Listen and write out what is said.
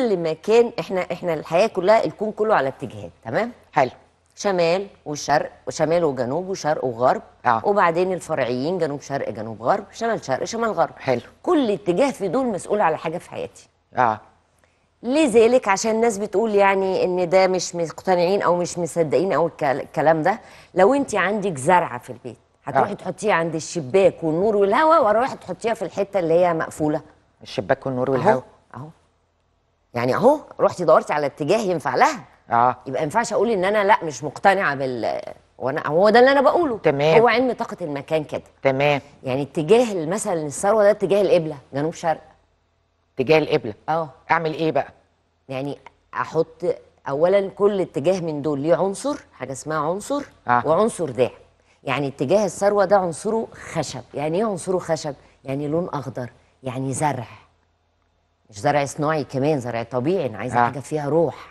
كل مكان احنا احنا الحياه كلها الكون كله على اتجاهات تمام حلو شمال وشرق وشمال وجنوب وشرق وغرب آه. وبعدين الفرعيين جنوب شرق جنوب غرب شمال شرق شمال غرب حلو كل اتجاه في دول مسؤول على حاجه في حياتي اه لذلك عشان الناس بتقول يعني ان ده مش مقتنعين او مش مصدقين او الكلام ده لو انت عندك زرعه في البيت هتروحي آه. تحطيها عند الشباك والنور والهواء وهروحي تحطيها في الحته اللي هي مقفوله الشباك والنور والهواء اهو, أهو. يعني اهو رحتي دورتي على اتجاه ينفع لها اه يبقى ما ينفعش اقول ان انا لا مش مقتنعه بال وانا هو ده اللي انا بقوله تمام هو علم طاقه المكان كده تمام يعني اتجاه مثلا الثروه ده اتجاه القبله جنوب شرق اتجاه القبله اه اعمل ايه بقى يعني احط اولا كل اتجاه من دول ليه عنصر حاجه اسمها عنصر آه. وعنصر ده يعني اتجاه الثروه ده عنصره خشب يعني ايه عنصره خشب يعني لون اخضر يعني زرع مش زرع صناعي كمان زرع طبيعي انا عايزه آه. حاجه فيها روح